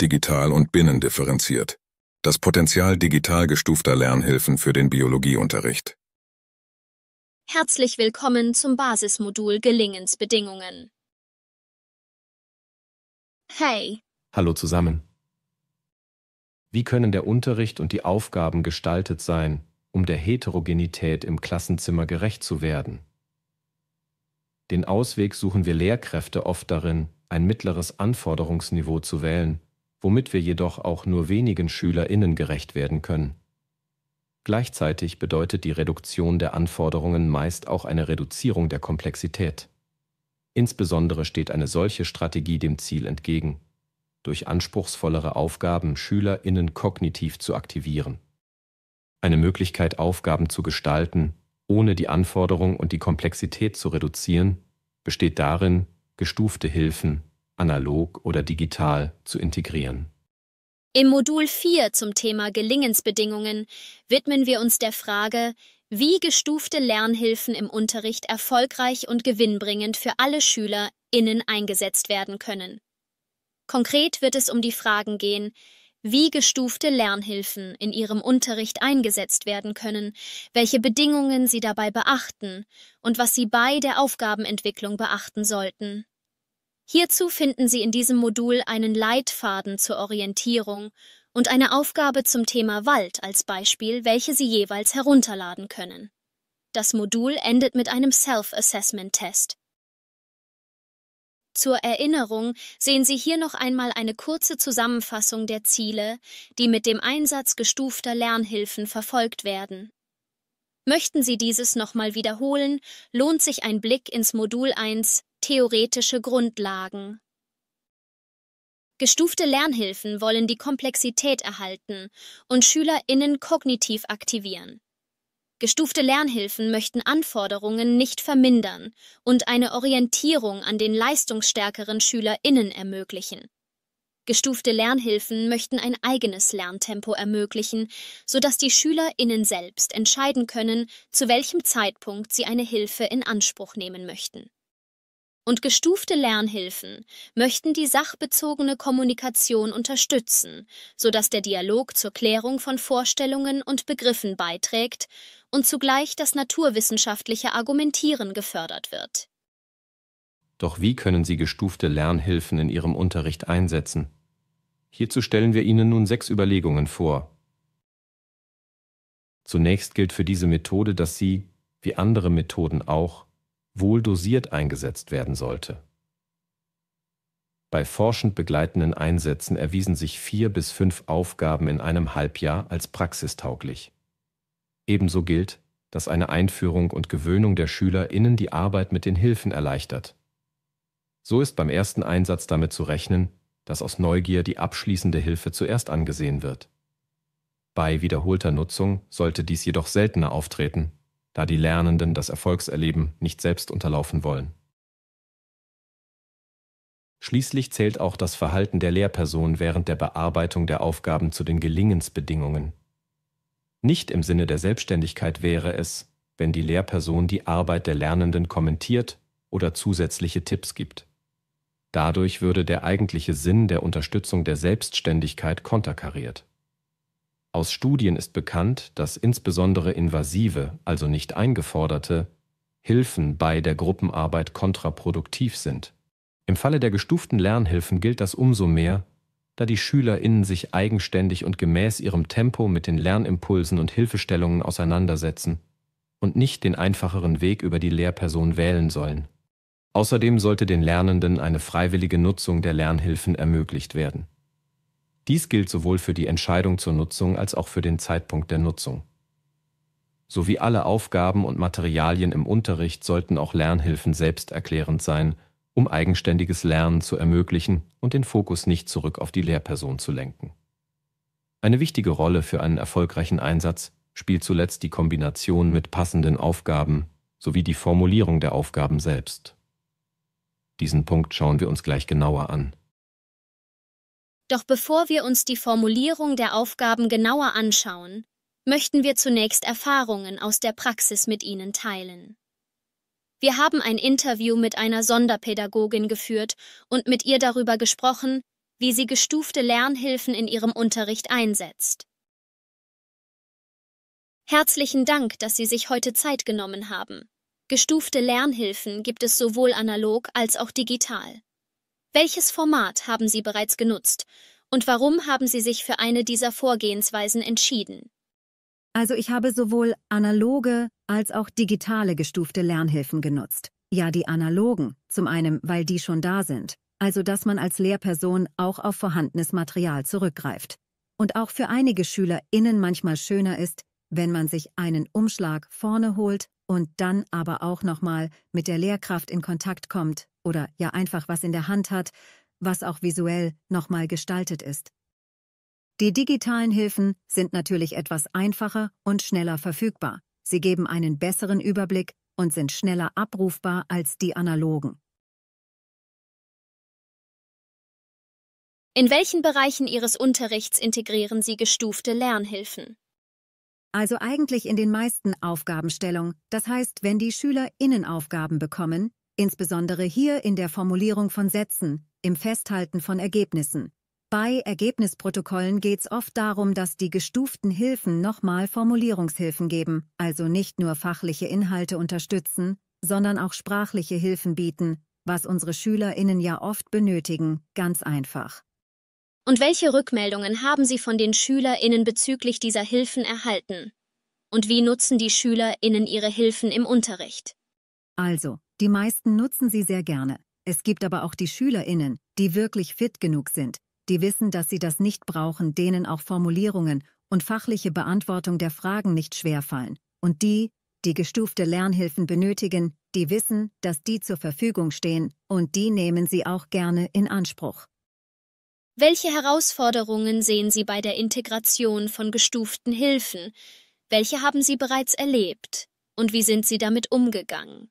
digital und binnendifferenziert. Das Potenzial digital gestufter Lernhilfen für den Biologieunterricht. Herzlich willkommen zum Basismodul Gelingensbedingungen. Hey. Hallo zusammen. Wie können der Unterricht und die Aufgaben gestaltet sein, um der Heterogenität im Klassenzimmer gerecht zu werden? Den Ausweg suchen wir Lehrkräfte oft darin, ein mittleres Anforderungsniveau zu wählen, womit wir jedoch auch nur wenigen SchülerInnen gerecht werden können. Gleichzeitig bedeutet die Reduktion der Anforderungen meist auch eine Reduzierung der Komplexität. Insbesondere steht eine solche Strategie dem Ziel entgegen, durch anspruchsvollere Aufgaben SchülerInnen kognitiv zu aktivieren. Eine Möglichkeit, Aufgaben zu gestalten, ohne die Anforderung und die Komplexität zu reduzieren, besteht darin, gestufte Hilfen, analog oder digital, zu integrieren. Im Modul 4 zum Thema Gelingensbedingungen widmen wir uns der Frage, wie gestufte Lernhilfen im Unterricht erfolgreich und gewinnbringend für alle SchülerInnen eingesetzt werden können. Konkret wird es um die Fragen gehen, wie gestufte Lernhilfen in ihrem Unterricht eingesetzt werden können, welche Bedingungen sie dabei beachten und was sie bei der Aufgabenentwicklung beachten sollten. Hierzu finden Sie in diesem Modul einen Leitfaden zur Orientierung und eine Aufgabe zum Thema Wald als Beispiel, welche Sie jeweils herunterladen können. Das Modul endet mit einem Self-Assessment-Test. Zur Erinnerung sehen Sie hier noch einmal eine kurze Zusammenfassung der Ziele, die mit dem Einsatz gestufter Lernhilfen verfolgt werden. Möchten Sie dieses nochmal wiederholen, lohnt sich ein Blick ins Modul 1 theoretische Grundlagen. Gestufte Lernhilfen wollen die Komplexität erhalten und SchülerInnen kognitiv aktivieren. Gestufte Lernhilfen möchten Anforderungen nicht vermindern und eine Orientierung an den leistungsstärkeren SchülerInnen ermöglichen. Gestufte Lernhilfen möchten ein eigenes Lerntempo ermöglichen, sodass die SchülerInnen selbst entscheiden können, zu welchem Zeitpunkt sie eine Hilfe in Anspruch nehmen möchten und gestufte Lernhilfen möchten die sachbezogene Kommunikation unterstützen, sodass der Dialog zur Klärung von Vorstellungen und Begriffen beiträgt und zugleich das naturwissenschaftliche Argumentieren gefördert wird. Doch wie können Sie gestufte Lernhilfen in Ihrem Unterricht einsetzen? Hierzu stellen wir Ihnen nun sechs Überlegungen vor. Zunächst gilt für diese Methode, dass sie, wie andere Methoden auch, wohl dosiert eingesetzt werden sollte. Bei forschend begleitenden Einsätzen erwiesen sich vier bis fünf Aufgaben in einem Halbjahr als praxistauglich. Ebenso gilt, dass eine Einführung und Gewöhnung der SchülerInnen die Arbeit mit den Hilfen erleichtert. So ist beim ersten Einsatz damit zu rechnen, dass aus Neugier die abschließende Hilfe zuerst angesehen wird. Bei wiederholter Nutzung sollte dies jedoch seltener auftreten, da die Lernenden das Erfolgserleben nicht selbst unterlaufen wollen. Schließlich zählt auch das Verhalten der Lehrperson während der Bearbeitung der Aufgaben zu den Gelingensbedingungen. Nicht im Sinne der Selbstständigkeit wäre es, wenn die Lehrperson die Arbeit der Lernenden kommentiert oder zusätzliche Tipps gibt. Dadurch würde der eigentliche Sinn der Unterstützung der Selbstständigkeit konterkariert. Aus Studien ist bekannt, dass insbesondere invasive, also nicht eingeforderte, Hilfen bei der Gruppenarbeit kontraproduktiv sind. Im Falle der gestuften Lernhilfen gilt das umso mehr, da die SchülerInnen sich eigenständig und gemäß ihrem Tempo mit den Lernimpulsen und Hilfestellungen auseinandersetzen und nicht den einfacheren Weg über die Lehrperson wählen sollen. Außerdem sollte den Lernenden eine freiwillige Nutzung der Lernhilfen ermöglicht werden. Dies gilt sowohl für die Entscheidung zur Nutzung als auch für den Zeitpunkt der Nutzung. So wie alle Aufgaben und Materialien im Unterricht sollten auch Lernhilfen selbsterklärend sein, um eigenständiges Lernen zu ermöglichen und den Fokus nicht zurück auf die Lehrperson zu lenken. Eine wichtige Rolle für einen erfolgreichen Einsatz spielt zuletzt die Kombination mit passenden Aufgaben sowie die Formulierung der Aufgaben selbst. Diesen Punkt schauen wir uns gleich genauer an. Doch bevor wir uns die Formulierung der Aufgaben genauer anschauen, möchten wir zunächst Erfahrungen aus der Praxis mit Ihnen teilen. Wir haben ein Interview mit einer Sonderpädagogin geführt und mit ihr darüber gesprochen, wie sie gestufte Lernhilfen in ihrem Unterricht einsetzt. Herzlichen Dank, dass Sie sich heute Zeit genommen haben. Gestufte Lernhilfen gibt es sowohl analog als auch digital. Welches Format haben Sie bereits genutzt und warum haben Sie sich für eine dieser Vorgehensweisen entschieden? Also ich habe sowohl analoge als auch digitale gestufte Lernhilfen genutzt. Ja, die analogen, zum einen, weil die schon da sind, also dass man als Lehrperson auch auf vorhandenes Material zurückgreift. Und auch für einige SchülerInnen manchmal schöner ist, wenn man sich einen Umschlag vorne holt und dann aber auch nochmal mit der Lehrkraft in Kontakt kommt oder ja einfach was in der Hand hat, was auch visuell nochmal gestaltet ist. Die digitalen Hilfen sind natürlich etwas einfacher und schneller verfügbar. Sie geben einen besseren Überblick und sind schneller abrufbar als die analogen. In welchen Bereichen Ihres Unterrichts integrieren Sie gestufte Lernhilfen? also eigentlich in den meisten Aufgabenstellungen, das heißt, wenn die Schüler Innenaufgaben bekommen, insbesondere hier in der Formulierung von Sätzen, im Festhalten von Ergebnissen. Bei Ergebnisprotokollen geht es oft darum, dass die gestuften Hilfen nochmal Formulierungshilfen geben, also nicht nur fachliche Inhalte unterstützen, sondern auch sprachliche Hilfen bieten, was unsere SchülerInnen ja oft benötigen, ganz einfach. Und welche Rückmeldungen haben Sie von den SchülerInnen bezüglich dieser Hilfen erhalten? Und wie nutzen die SchülerInnen ihre Hilfen im Unterricht? Also, die meisten nutzen sie sehr gerne. Es gibt aber auch die SchülerInnen, die wirklich fit genug sind, die wissen, dass sie das nicht brauchen, denen auch Formulierungen und fachliche Beantwortung der Fragen nicht schwerfallen. Und die, die gestufte Lernhilfen benötigen, die wissen, dass die zur Verfügung stehen, und die nehmen sie auch gerne in Anspruch. Welche Herausforderungen sehen Sie bei der Integration von gestuften Hilfen? Welche haben Sie bereits erlebt? Und wie sind Sie damit umgegangen?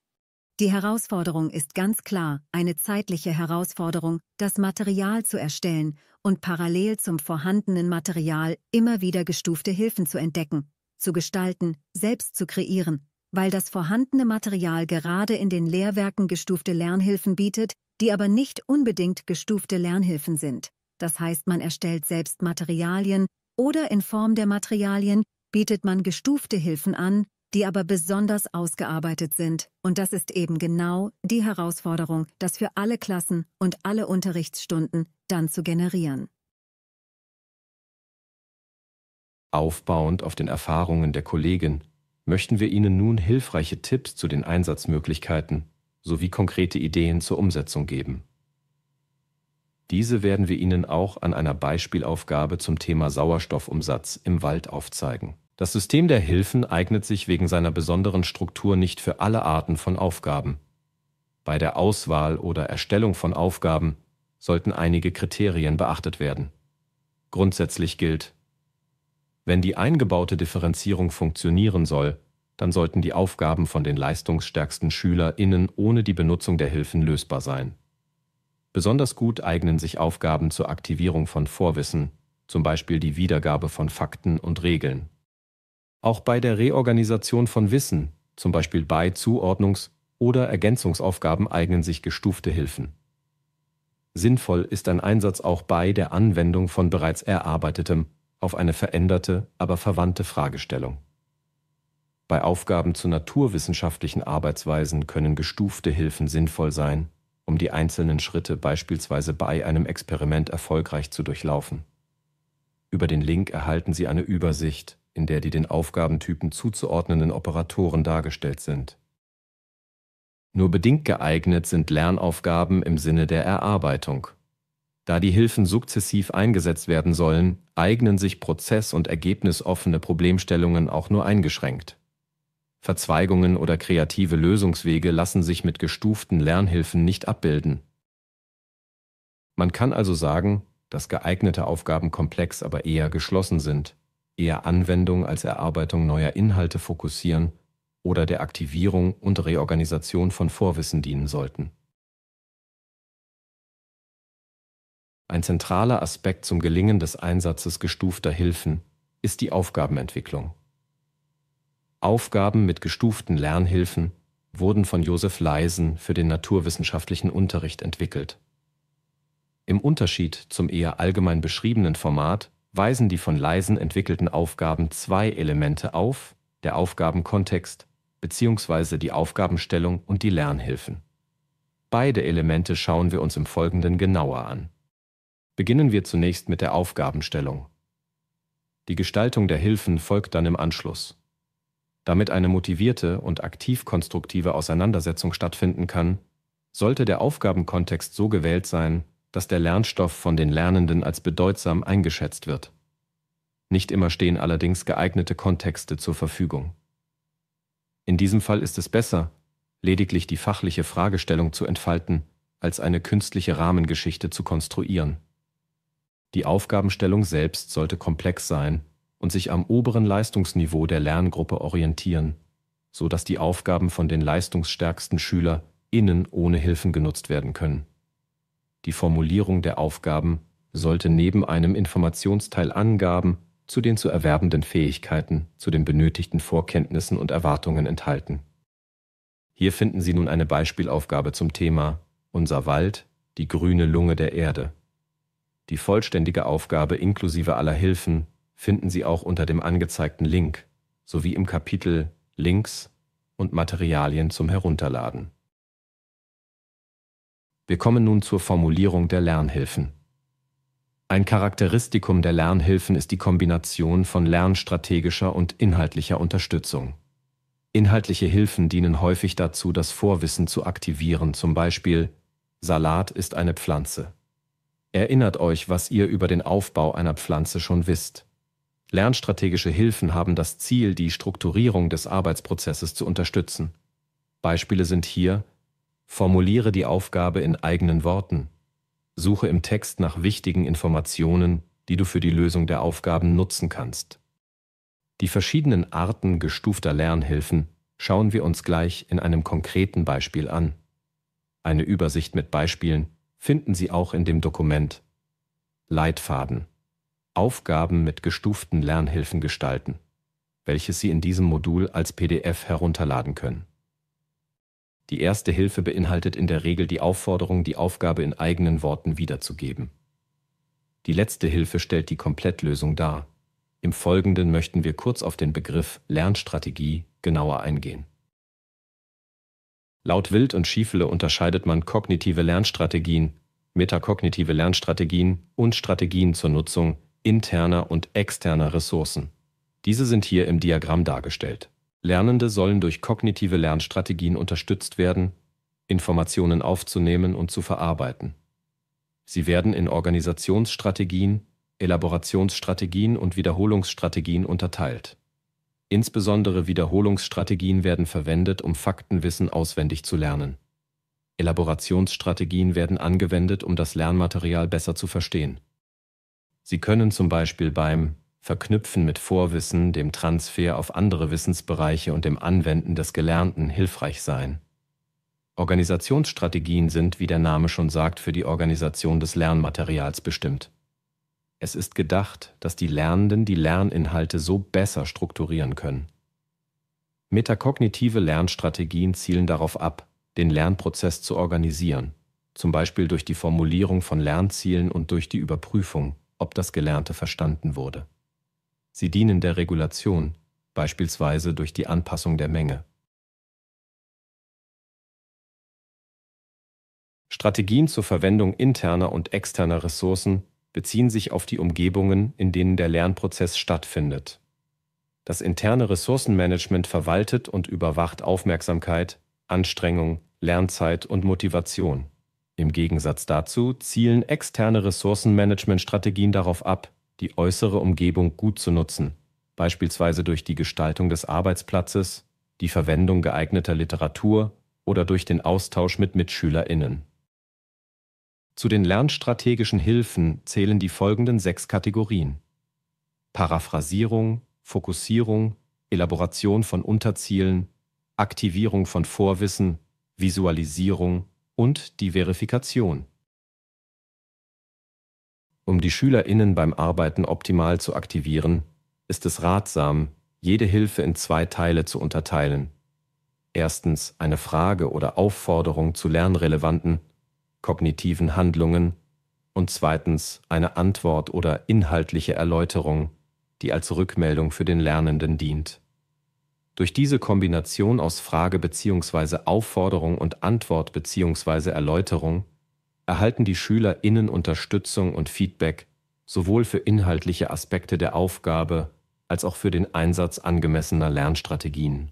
Die Herausforderung ist ganz klar eine zeitliche Herausforderung, das Material zu erstellen und parallel zum vorhandenen Material immer wieder gestufte Hilfen zu entdecken, zu gestalten, selbst zu kreieren, weil das vorhandene Material gerade in den Lehrwerken gestufte Lernhilfen bietet, die aber nicht unbedingt gestufte Lernhilfen sind das heißt man erstellt selbst Materialien, oder in Form der Materialien bietet man gestufte Hilfen an, die aber besonders ausgearbeitet sind. Und das ist eben genau die Herausforderung, das für alle Klassen und alle Unterrichtsstunden dann zu generieren. Aufbauend auf den Erfahrungen der Kollegin möchten wir Ihnen nun hilfreiche Tipps zu den Einsatzmöglichkeiten sowie konkrete Ideen zur Umsetzung geben. Diese werden wir Ihnen auch an einer Beispielaufgabe zum Thema Sauerstoffumsatz im Wald aufzeigen. Das System der Hilfen eignet sich wegen seiner besonderen Struktur nicht für alle Arten von Aufgaben. Bei der Auswahl oder Erstellung von Aufgaben sollten einige Kriterien beachtet werden. Grundsätzlich gilt, wenn die eingebaute Differenzierung funktionieren soll, dann sollten die Aufgaben von den leistungsstärksten SchülerInnen ohne die Benutzung der Hilfen lösbar sein. Besonders gut eignen sich Aufgaben zur Aktivierung von Vorwissen, zum Beispiel die Wiedergabe von Fakten und Regeln. Auch bei der Reorganisation von Wissen, zum Beispiel bei Zuordnungs- oder Ergänzungsaufgaben, eignen sich gestufte Hilfen. Sinnvoll ist ein Einsatz auch bei der Anwendung von bereits erarbeitetem auf eine veränderte, aber verwandte Fragestellung. Bei Aufgaben zu naturwissenschaftlichen Arbeitsweisen können gestufte Hilfen sinnvoll sein, um die einzelnen Schritte beispielsweise bei einem Experiment erfolgreich zu durchlaufen. Über den Link erhalten Sie eine Übersicht, in der die den Aufgabentypen zuzuordnenden Operatoren dargestellt sind. Nur bedingt geeignet sind Lernaufgaben im Sinne der Erarbeitung. Da die Hilfen sukzessiv eingesetzt werden sollen, eignen sich prozess- und ergebnisoffene Problemstellungen auch nur eingeschränkt. Verzweigungen oder kreative Lösungswege lassen sich mit gestuften Lernhilfen nicht abbilden. Man kann also sagen, dass geeignete Aufgaben komplex, aber eher geschlossen sind, eher Anwendung als Erarbeitung neuer Inhalte fokussieren oder der Aktivierung und Reorganisation von Vorwissen dienen sollten. Ein zentraler Aspekt zum Gelingen des Einsatzes gestufter Hilfen ist die Aufgabenentwicklung. Aufgaben mit gestuften Lernhilfen wurden von Josef Leisen für den naturwissenschaftlichen Unterricht entwickelt. Im Unterschied zum eher allgemein beschriebenen Format weisen die von Leisen entwickelten Aufgaben zwei Elemente auf, der Aufgabenkontext bzw. die Aufgabenstellung und die Lernhilfen. Beide Elemente schauen wir uns im Folgenden genauer an. Beginnen wir zunächst mit der Aufgabenstellung. Die Gestaltung der Hilfen folgt dann im Anschluss. Damit eine motivierte und aktiv-konstruktive Auseinandersetzung stattfinden kann, sollte der Aufgabenkontext so gewählt sein, dass der Lernstoff von den Lernenden als bedeutsam eingeschätzt wird. Nicht immer stehen allerdings geeignete Kontexte zur Verfügung. In diesem Fall ist es besser, lediglich die fachliche Fragestellung zu entfalten, als eine künstliche Rahmengeschichte zu konstruieren. Die Aufgabenstellung selbst sollte komplex sein und sich am oberen Leistungsniveau der Lerngruppe orientieren, so dass die Aufgaben von den leistungsstärksten Schüler innen ohne Hilfen genutzt werden können. Die Formulierung der Aufgaben sollte neben einem Informationsteil Angaben zu den zu erwerbenden Fähigkeiten, zu den benötigten Vorkenntnissen und Erwartungen enthalten. Hier finden Sie nun eine Beispielaufgabe zum Thema Unser Wald, die grüne Lunge der Erde. Die vollständige Aufgabe inklusive aller Hilfen finden Sie auch unter dem angezeigten Link sowie im Kapitel Links und Materialien zum Herunterladen. Wir kommen nun zur Formulierung der Lernhilfen. Ein Charakteristikum der Lernhilfen ist die Kombination von lernstrategischer und inhaltlicher Unterstützung. Inhaltliche Hilfen dienen häufig dazu, das Vorwissen zu aktivieren, zum Beispiel Salat ist eine Pflanze. Erinnert euch, was ihr über den Aufbau einer Pflanze schon wisst. Lernstrategische Hilfen haben das Ziel, die Strukturierung des Arbeitsprozesses zu unterstützen. Beispiele sind hier Formuliere die Aufgabe in eigenen Worten. Suche im Text nach wichtigen Informationen, die du für die Lösung der Aufgaben nutzen kannst. Die verschiedenen Arten gestufter Lernhilfen schauen wir uns gleich in einem konkreten Beispiel an. Eine Übersicht mit Beispielen finden Sie auch in dem Dokument Leitfaden. Aufgaben mit gestuften Lernhilfen gestalten, welches Sie in diesem Modul als PDF herunterladen können. Die erste Hilfe beinhaltet in der Regel die Aufforderung, die Aufgabe in eigenen Worten wiederzugeben. Die letzte Hilfe stellt die Komplettlösung dar. Im Folgenden möchten wir kurz auf den Begriff Lernstrategie genauer eingehen. Laut Wild und Schiefele unterscheidet man kognitive Lernstrategien, metakognitive Lernstrategien und Strategien zur Nutzung interner und externer Ressourcen. Diese sind hier im Diagramm dargestellt. Lernende sollen durch kognitive Lernstrategien unterstützt werden, Informationen aufzunehmen und zu verarbeiten. Sie werden in Organisationsstrategien, Elaborationsstrategien und Wiederholungsstrategien unterteilt. Insbesondere Wiederholungsstrategien werden verwendet, um Faktenwissen auswendig zu lernen. Elaborationsstrategien werden angewendet, um das Lernmaterial besser zu verstehen. Sie können zum Beispiel beim Verknüpfen mit Vorwissen, dem Transfer auf andere Wissensbereiche und dem Anwenden des Gelernten hilfreich sein. Organisationsstrategien sind, wie der Name schon sagt, für die Organisation des Lernmaterials bestimmt. Es ist gedacht, dass die Lernenden die Lerninhalte so besser strukturieren können. Metakognitive Lernstrategien zielen darauf ab, den Lernprozess zu organisieren, zum Beispiel durch die Formulierung von Lernzielen und durch die Überprüfung ob das Gelernte verstanden wurde. Sie dienen der Regulation, beispielsweise durch die Anpassung der Menge. Strategien zur Verwendung interner und externer Ressourcen beziehen sich auf die Umgebungen, in denen der Lernprozess stattfindet. Das interne Ressourcenmanagement verwaltet und überwacht Aufmerksamkeit, Anstrengung, Lernzeit und Motivation. Im Gegensatz dazu zielen externe Ressourcenmanagement-Strategien darauf ab, die äußere Umgebung gut zu nutzen, beispielsweise durch die Gestaltung des Arbeitsplatzes, die Verwendung geeigneter Literatur oder durch den Austausch mit Mitschülerinnen. Zu den lernstrategischen Hilfen zählen die folgenden sechs Kategorien. Paraphrasierung, Fokussierung, Elaboration von Unterzielen, Aktivierung von Vorwissen, Visualisierung und die Verifikation. Um die SchülerInnen beim Arbeiten optimal zu aktivieren, ist es ratsam, jede Hilfe in zwei Teile zu unterteilen. Erstens eine Frage oder Aufforderung zu lernrelevanten, kognitiven Handlungen und zweitens eine Antwort oder inhaltliche Erläuterung, die als Rückmeldung für den Lernenden dient. Durch diese Kombination aus Frage bzw. Aufforderung und Antwort bzw. Erläuterung erhalten die SchülerInnen Unterstützung und Feedback, sowohl für inhaltliche Aspekte der Aufgabe als auch für den Einsatz angemessener Lernstrategien.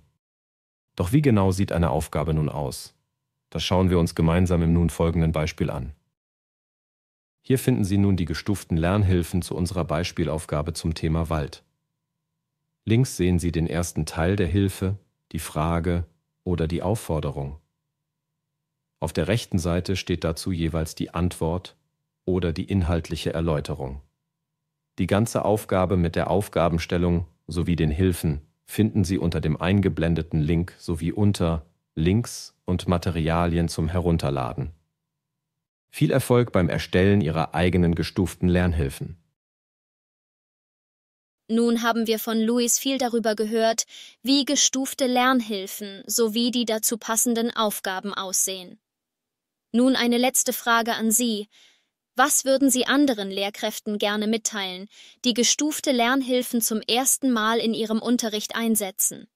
Doch wie genau sieht eine Aufgabe nun aus? Das schauen wir uns gemeinsam im nun folgenden Beispiel an. Hier finden Sie nun die gestuften Lernhilfen zu unserer Beispielaufgabe zum Thema Wald. Links sehen Sie den ersten Teil der Hilfe, die Frage oder die Aufforderung. Auf der rechten Seite steht dazu jeweils die Antwort oder die inhaltliche Erläuterung. Die ganze Aufgabe mit der Aufgabenstellung sowie den Hilfen finden Sie unter dem eingeblendeten Link sowie unter Links und Materialien zum Herunterladen. Viel Erfolg beim Erstellen Ihrer eigenen gestuften Lernhilfen. Nun haben wir von Luis viel darüber gehört, wie gestufte Lernhilfen sowie die dazu passenden Aufgaben aussehen. Nun eine letzte Frage an Sie. Was würden Sie anderen Lehrkräften gerne mitteilen, die gestufte Lernhilfen zum ersten Mal in ihrem Unterricht einsetzen?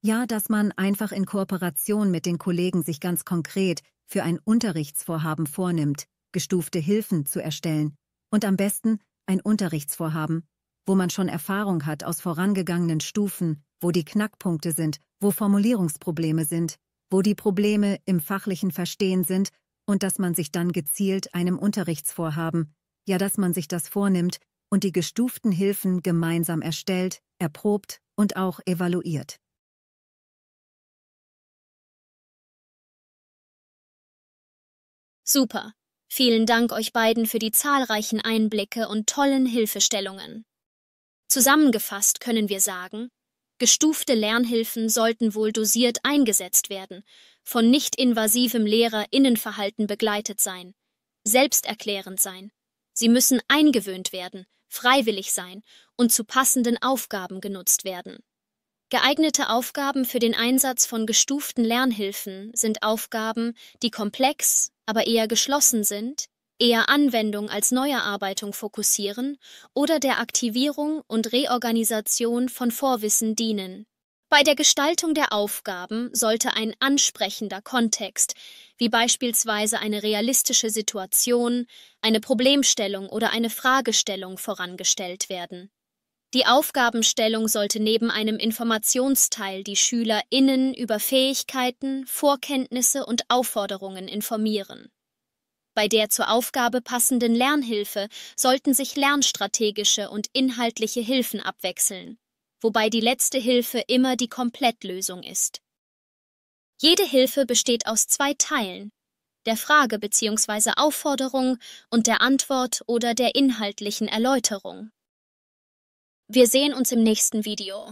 Ja, dass man einfach in Kooperation mit den Kollegen sich ganz konkret für ein Unterrichtsvorhaben vornimmt, gestufte Hilfen zu erstellen und am besten ein Unterrichtsvorhaben, wo man schon Erfahrung hat aus vorangegangenen Stufen, wo die Knackpunkte sind, wo Formulierungsprobleme sind, wo die Probleme im fachlichen Verstehen sind und dass man sich dann gezielt einem Unterrichtsvorhaben, ja dass man sich das vornimmt und die gestuften Hilfen gemeinsam erstellt, erprobt und auch evaluiert. Super. Vielen Dank euch beiden für die zahlreichen Einblicke und tollen Hilfestellungen. Zusammengefasst können wir sagen, gestufte Lernhilfen sollten wohl dosiert eingesetzt werden, von nicht-invasivem Lehrerinnenverhalten begleitet sein, selbsterklärend sein. Sie müssen eingewöhnt werden, freiwillig sein und zu passenden Aufgaben genutzt werden. Geeignete Aufgaben für den Einsatz von gestuften Lernhilfen sind Aufgaben, die komplex, aber eher geschlossen sind, eher Anwendung als Neuerarbeitung fokussieren oder der Aktivierung und Reorganisation von Vorwissen dienen. Bei der Gestaltung der Aufgaben sollte ein ansprechender Kontext, wie beispielsweise eine realistische Situation, eine Problemstellung oder eine Fragestellung vorangestellt werden. Die Aufgabenstellung sollte neben einem Informationsteil die SchülerInnen über Fähigkeiten, Vorkenntnisse und Aufforderungen informieren. Bei der zur Aufgabe passenden Lernhilfe sollten sich lernstrategische und inhaltliche Hilfen abwechseln, wobei die letzte Hilfe immer die Komplettlösung ist. Jede Hilfe besteht aus zwei Teilen, der Frage bzw. Aufforderung und der Antwort oder der inhaltlichen Erläuterung. Wir sehen uns im nächsten Video.